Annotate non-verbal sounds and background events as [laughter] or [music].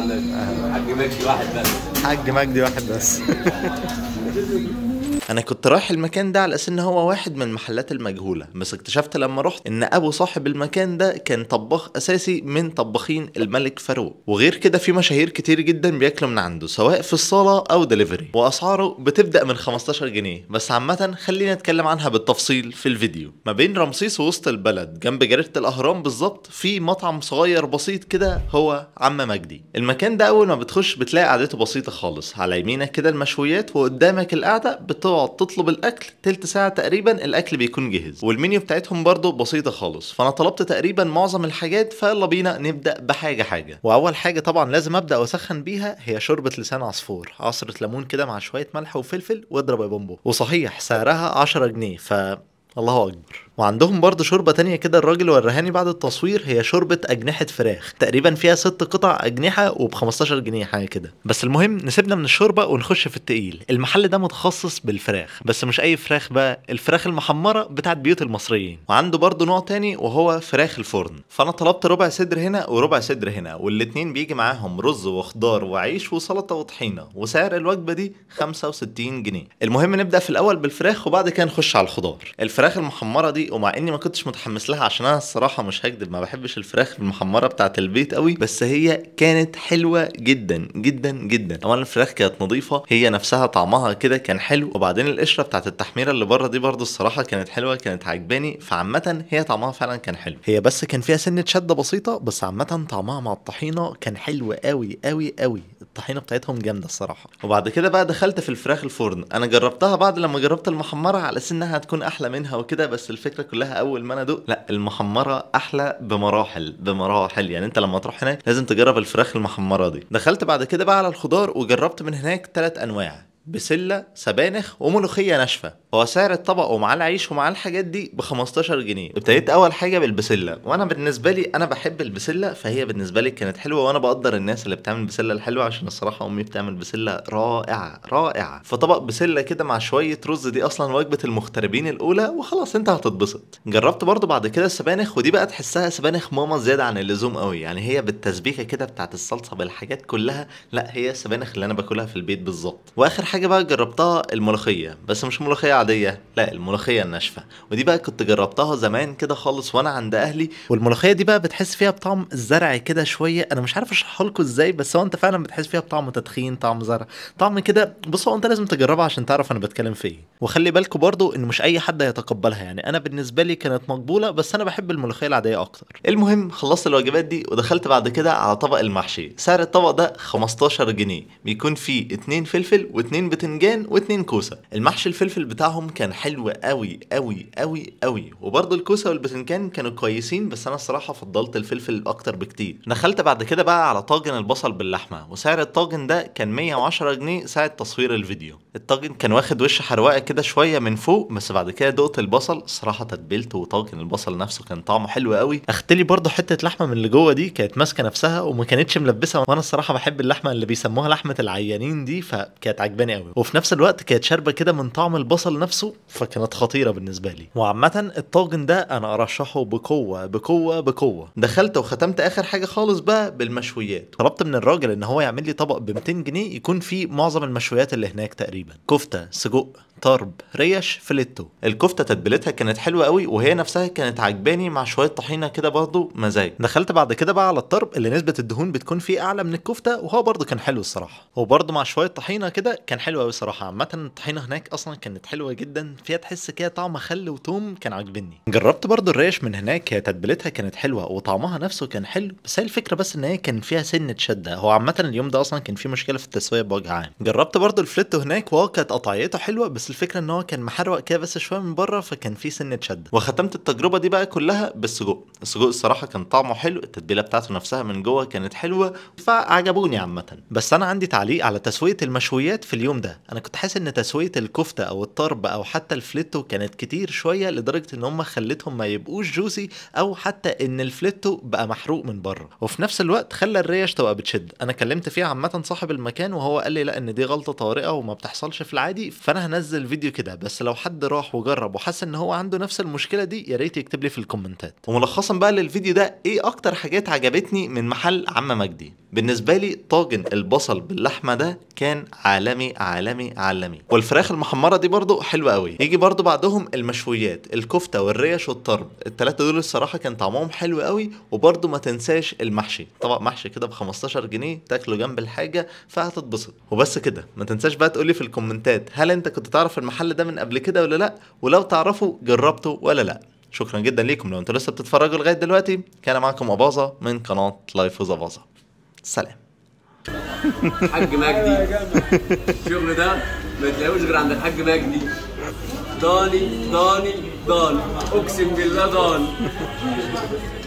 عندك حق مجدي واحد بس حق مجدي واحد بس [laughs] انا كنت رايح المكان ده على اساس ان هو واحد من المحلات المجهوله بس اكتشفت لما رحت ان ابو صاحب المكان ده كان طباخ اساسي من طباخين الملك فاروق وغير كده في مشاهير كتير جدا بياكلوا من عنده سواء في الصاله او دليفري واسعاره بتبدا من 15 جنيه بس عامه خلينا نتكلم عنها بالتفصيل في الفيديو ما بين رمسيس ووسط البلد جنب جريده الاهرام بالظبط في مطعم صغير بسيط كده هو عم مجدي المكان ده اول ما بتخش بتلاقي قعدته بسيطه خالص على يمينك كده المشويات وقدامك القعده بتقعد تقعد تطلب الاكل تلت ساعه تقريبا الاكل بيكون جاهز والمنيو بتاعتهم برضو بسيطه خالص فانا طلبت تقريبا معظم الحاجات فيلا بينا نبدا بحاجه حاجه واول حاجه طبعا لازم ابدا واسخن بيها هي شوربه لسان عصفور عصره ليمون كده مع شويه ملح وفلفل واضرب يا بومبو وصحيح سعرها 10 جنيه ف الله اكبر وعندهم برضه شوربه تانية كده الراجل ورهاني بعد التصوير هي شوربه اجنحه فراخ تقريبا فيها ست قطع اجنحه وب 15 جنيه حاجه كده بس المهم نسيبنا من الشوربه ونخش في التقيل المحل ده متخصص بالفراخ بس مش اي فراخ بقى الفراخ المحمره بتاعت بيوت المصريين وعنده برضه نوع تاني وهو فراخ الفرن فانا طلبت ربع صدر هنا وربع صدر هنا والاتنين بيجي معاهم رز وخضار وعيش وسلطه وطحينه وسعر الوجبه دي 65 جنيه المهم نبدا في الاول بالفراخ وبعد كده نخش على الخضار الفراخ المحمره دي ومع اني ما كنتش متحمس لها عشان انا الصراحه مش هكدب ما بحبش الفراخ المحمره بتاعه البيت قوي بس هي كانت حلوه جدا جدا جدا اولا الفراخ كانت نظيفه هي نفسها طعمها كده كان حلو وبعدين القشره بتاعه التحميره اللي بره دي برده الصراحه كانت حلوه كانت عجباني فعامه هي طعمها فعلا كان حلو هي بس كان فيها سنه شده بسيطه بس عامه طعمها مع الطحينه كان حلو قوي قوي قوي الطحينه بتاعتهم جامده الصراحه وبعد كده بقى دخلت في الفراخ الفرن انا جربتها بعد لما جربت المحمره على اساس انها هتكون احلى منها وكده بس الفكره كلها اول ما انا دوق لا المحمره احلى بمراحل بمراحل يعني انت لما تروح هناك لازم تجرب الفراخ المحمره دي دخلت بعد كده بقى على الخضار وجربت من هناك ثلاث انواع بسله سبانخ وملوخيه ناشفه هو سعر الطبق ومعاه العيش ومعاه الحاجات دي ب 15 جنيه ابتديت اول حاجه بالبسله وانا بالنسبه لي انا بحب البسله فهي بالنسبه لي كانت حلوه وانا بقدر الناس اللي بتعمل بسله الحلوه عشان الصراحه امي بتعمل بسله رائعه رائعه فطبق بسله كده مع شويه رز دي اصلا وجبه المغتربين الاولى وخلاص انت هتتبسط جربت برضو بعد كده السبانخ ودي بقى تحسها سبانخ ماما زياده عن اللزوم قوي يعني هي بالتسبيكه كده بتاعت الصلصه بالحاجات كلها لا هي السبانخ اللي انا باكلها في البيت بالظبط واخر حاجه بقى جربتها الملوخيه بس مش ملوخيه عادية لا الملوخيه الناشفه ودي بقى كنت جربتها زمان كده خالص وانا عند اهلي والملوخيه دي بقى بتحس فيها بطعم الزرع كده شويه انا مش عارف اشرحها لكم ازاي بس هو انت فعلا بتحس فيها بطعم تدخين طعم زرع طعم كده بص هو انت لازم تجربها عشان تعرف انا بتكلم في ايه وخلي بالكم برضو ان مش اي حد هيتقبلها يعني انا بالنسبه لي كانت مقبوله بس انا بحب الملوخيه العاديه اكتر المهم خلصت الوجبات دي ودخلت بعد كده على طبق المحشي سعر الطبق ده 15 جنيه بيكون فيه اتنين فلفل واتنين بتنجان واتنين كوسه المحشي الفلفل بتاع بتاعهم كان حلو قوي قوي قوي قوي وبرضه الكوسه والبتنجان كانوا كويسين بس انا الصراحه فضلت الفلفل اكتر بكتير دخلت بعد كده بقى على طاجن البصل باللحمه وسعر الطاجن ده كان 110 جنيه ساعه تصوير الفيديو الطاجن كان واخد وش حروقه كده شويه من فوق بس بعد كده دقت البصل صراحه تتبلت وطاجن البصل نفسه كان طعمه حلو قوي اخدت لي برضه حته لحمه من اللي جوه دي كانت ماسكه نفسها وما كانتش ملبسه وانا الصراحه بحب اللحمه اللي بيسموها لحمه العيانين دي فكانت عجباني قوي وفي نفس الوقت كانت شاربه كده من طعم البصل نفسه فكانت خطيره بالنسبه لي وعامه الطاجن ده انا ارشحه بقوه بقوه بقوه دخلت وختمت اخر حاجه خالص بقى بالمشويات طلبت من الراجل ان هو يعمل لي طبق ب 200 جنيه يكون فيه معظم المشويات اللي هناك تقريبا كفته سجق طرب ريش فليتو الكفته تتبيلتها كانت حلوه قوي وهي نفسها كانت عجباني مع شويه طحينه كده برضه مزاج دخلت بعد كده بقى على الطرب اللي نسبه الدهون بتكون فيه اعلى من الكفته وهو برضه كان حلو الصراحه وبرضه مع شويه طحينه كده كان حلو قوي الصراحه عامه الطحينه هناك اصلا كانت حلوه جدا فيها تحس كده طعم خل وتوم كان عاجبني جربت برضه الريش من هناك هي تتبيلتها كانت حلوه وطعمها نفسه كان حلو بس هي الفكره بس ان هي كان فيها سنه شده هو عامه اليوم ده اصلا كان في مشكله في التسويه بوجه عام جربت برضه الفليتو هناك وهو كانت قطعيته حلوه بس الفكره ان هو كان محروق كده بس شويه من بره فكان في سنه شد وختمت التجربه دي بقى كلها بالسجق السجق الصراحه كان طعمه حلو التتبيله بتاعته نفسها من جوه كانت حلوه فعجبوني عامه بس انا عندي تعليق على تسويه المشويات في اليوم ده انا كنت حاسس ان تسويه الكفته او الطرب او حتى الفليتو كانت كتير شويه لدرجه ان هم خلتهم ما يبقوش جوسي او حتى ان الفليتو بقى محروق من بره وفي نفس الوقت خلى الريش تبقى بتشد انا كلمت فيها عامه صاحب المكان وهو قال لي لا ان دي غلطه طارئه وما بتحصلش في العادي فانا هنزل انزل فيديو كده بس لو حد راح وجرب وحس ان هو عنده نفس المشكله دي يا ريت يكتب لي في الكومنتات وملخصا بقى للفيديو ده ايه اكتر حاجات عجبتني من محل عم مجدي بالنسبه لي طاجن البصل باللحمه ده كان عالمي عالمي عالمي والفراخ المحمره دي برضو حلوه قوي يجي برضو بعدهم المشويات الكفته والريش والطرب الثلاثه دول الصراحه كان طعمهم حلو قوي وبرضو ما تنساش المحشي طبق محشي كده ب 15 جنيه تاكله جنب الحاجه فهتتبسط وبس كده ما تنساش بقى تقولي في الكومنتات هل انت كنت تعرف تعرف المحل ده من قبل كده ولا لا ولو تعرفه جربته ولا لا شكرا جدا ليكم لو انتوا لسه بتتفرجوا لغايه دلوقتي كان معاكم اباظه من قناه لايف ويز سلام [laughs] حاج مجدي الشغل ده ما تلاقوش غير عند الحاج مجدي ضاني ضاني ضاني اقسم بالله ضاني